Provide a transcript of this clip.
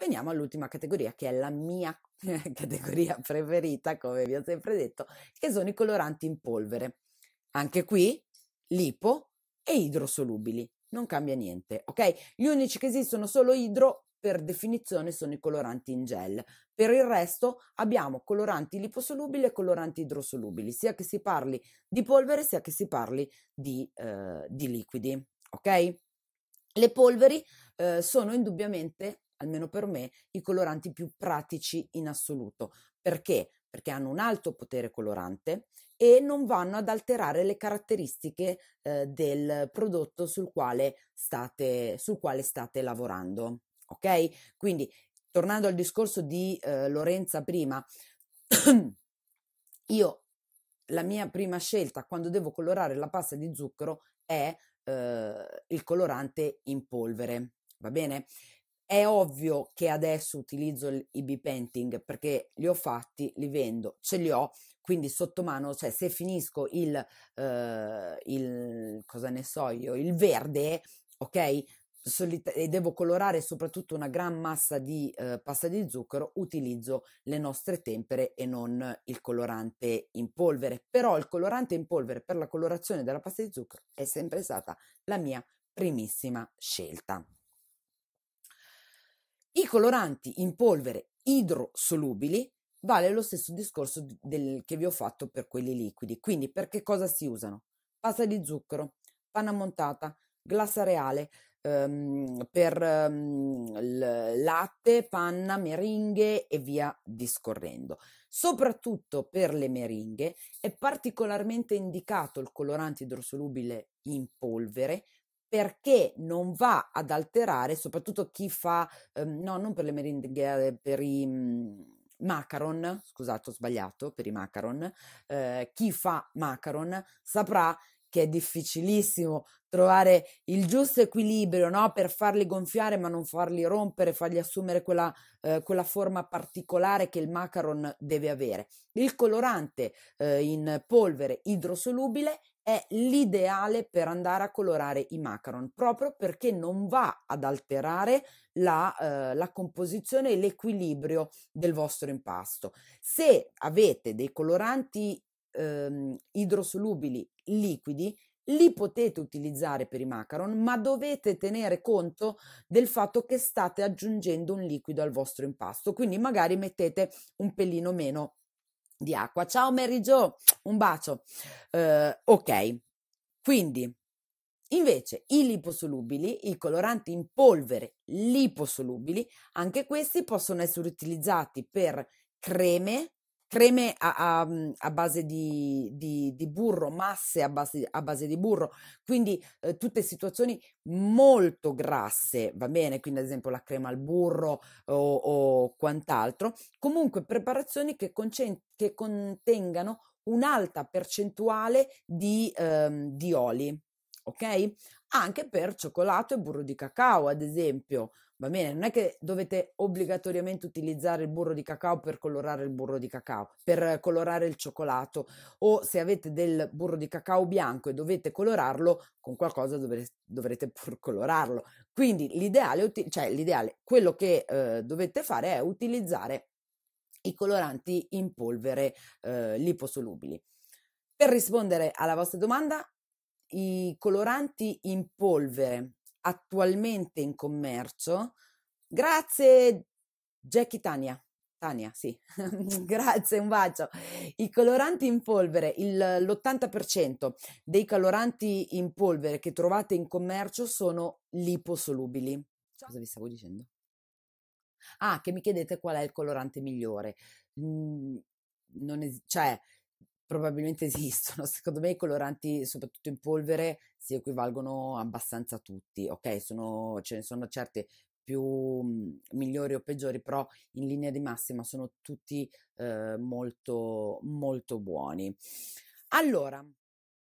Veniamo all'ultima categoria che è la mia categoria preferita, come vi ho sempre detto, che sono i coloranti in polvere. Anche qui lipo e idrosolubili, non cambia niente, ok? Gli unici che esistono solo idro per definizione sono i coloranti in gel. Per il resto abbiamo coloranti liposolubili e coloranti idrosolubili, sia che si parli di polvere sia che si parli di, eh, di liquidi, ok? Le polveri eh, sono indubbiamente almeno per me, i coloranti più pratici in assoluto. Perché? Perché hanno un alto potere colorante e non vanno ad alterare le caratteristiche eh, del prodotto sul quale, state, sul quale state lavorando. Ok? Quindi, tornando al discorso di eh, Lorenza prima, io la mia prima scelta quando devo colorare la pasta di zucchero è eh, il colorante in polvere, va bene? È ovvio che adesso utilizzo i B-Painting perché li ho fatti, li vendo, ce li ho, quindi sotto mano, cioè se finisco il, eh, il cosa ne so io, il verde, ok? Solita- e devo colorare soprattutto una gran massa di eh, pasta di zucchero, utilizzo le nostre tempere e non il colorante in polvere. Però il colorante in polvere per la colorazione della pasta di zucchero è sempre stata la mia primissima scelta. I coloranti in polvere idrosolubili vale lo stesso discorso del, che vi ho fatto per quelli liquidi. Quindi per che cosa si usano? Pasta di zucchero, panna montata, glassa reale, ehm, per ehm, l- latte, panna, meringhe e via discorrendo. Soprattutto per le meringhe è particolarmente indicato il colorante idrosolubile in polvere perché non va ad alterare, soprattutto chi fa, ehm, no, non per le meringhe, per i mh, mhmm, macaron, scusate ho sbagliato, per i macaron, eh, chi fa macaron saprà che è difficilissimo trovare il giusto equilibrio no? per farli gonfiare ma non farli rompere, fargli assumere quella, eh, quella forma particolare che il macaron deve avere. Il colorante eh, in polvere idrosolubile è l'ideale per andare a colorare i macaron, proprio perché non va ad alterare la, eh, la composizione e l'equilibrio del vostro impasto. Se avete dei coloranti ehm, idrosolubili liquidi, li potete utilizzare per i macaron, ma dovete tenere conto del fatto che state aggiungendo un liquido al vostro impasto, quindi magari mettete un pelino meno di acqua. Ciao Mary Jo, un bacio. Uh, ok, quindi invece i liposolubili, i coloranti in polvere liposolubili, anche questi possono essere utilizzati per creme creme a, a, mhmm, a base di, di, di, burro, masse a base, a base di burro, quindi eh, tutte situazioni molto grasse, va bene? Quindi ad esempio la crema al burro o, o quant'altro, comunque preparazioni che, concent- che contengano un'alta percentuale di, ehm, di oli ok? Anche per cioccolato e burro di cacao, ad esempio. Va bene, non è che dovete obbligatoriamente utilizzare il burro di cacao per colorare il burro di cacao, per colorare il cioccolato o se avete del burro di cacao bianco e dovete colorarlo, con qualcosa dovrete, dovrete pur colorarlo. Quindi l'ideale, cioè l'ideale, quello che eh, dovete fare è utilizzare i coloranti in polvere eh, liposolubili. Per rispondere alla vostra domanda, i coloranti in polvere attualmente in commercio. Grazie Jackie Tania. Tania, sì, grazie, un bacio. I coloranti in polvere, il, l'80% dei coloranti in polvere che trovate in commercio sono liposolubili. Cosa vi stavo dicendo? Ah, che mi chiedete qual è il colorante migliore. Mm, non es- cioè, probabilmente esistono. Secondo me i coloranti, soprattutto in polvere, si equivalgono abbastanza a tutti. Ok, sono, ce ne sono certe più mm, migliori o peggiori, però in linea di massima sono tutti eh, molto, molto buoni. Allora,